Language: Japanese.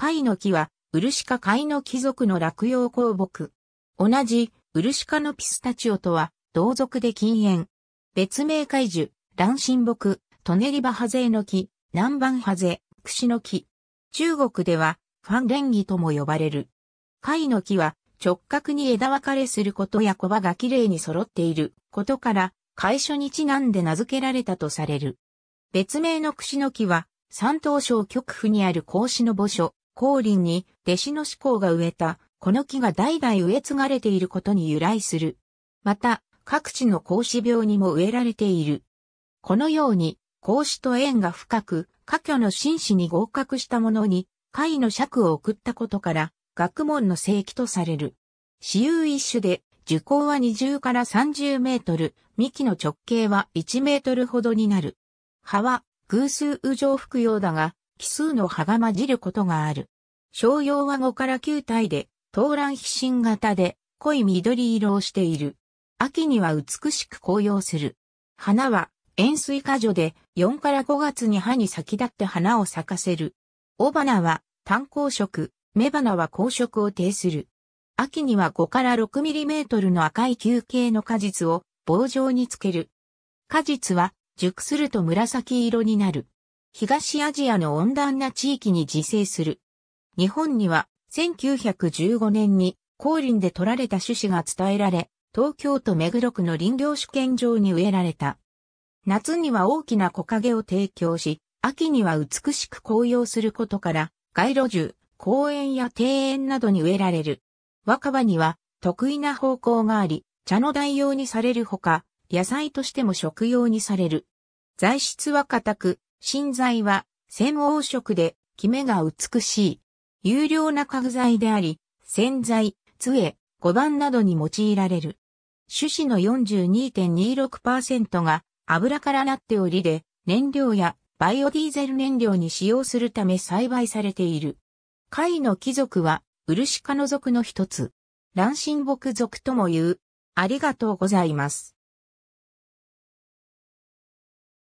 貝の木は、ウルシカ貝の貴族の落葉公木。同じ、ウルシカのピスタチオとは、同族で禁煙。別名怪樹、乱心木、トネリバハゼの木、南蛮ハゼ、クシの木。中国では、ファンレンギとも呼ばれる。貝の木は、直角に枝分かれすることや小葉がきれいに揃っていることから、会所にちなんで名付けられたとされる。別名のクシの木は、山東省極府にある孔子の墓所、光林に弟子の思考が植えた、この木が代々植え継がれていることに由来する。また、各地の孔子病にも植えられている。このように、孔子と縁が深く、科挙の紳士に合格した者に、会の尺を送ったことから、学問の正規とされる。私有一種で、樹高は20から30メートル、幹の直径は1メートルほどになる。葉は偶数右上服用だが、奇数の葉が混じることがある。商用は5から9体で、東蘭飛信型で、濃い緑色をしている。秋には美しく紅葉する。花は、塩水果樹で、4から5月に葉に先立って花を咲かせる。尾花は、単光色、雌花は光色を呈する。秋には5から6ミリメートルの赤い球形の果実を棒状につける。果実は熟すると紫色になる。東アジアの温暖な地域に自生する。日本には1915年に光林で取られた種子が伝えられ、東京都目黒区の林業主権場に植えられた。夏には大きな木陰を提供し、秋には美しく紅葉することから、街路樹、公園や庭園などに植えられる。若葉には得意な方向があり、茶の代用にされるほか、野菜としても食用にされる。材質は硬く、新材は、専黄色で、キメが美しい。有料な具材であり、洗剤、杖、五番などに用いられる。種子の42.26%が油からなっておりで、燃料やバイオディーゼル燃料に使用するため栽培されている。貝の貴族は、ウルシカの族の一つ。卵神木族とも言う。ありがとうございます。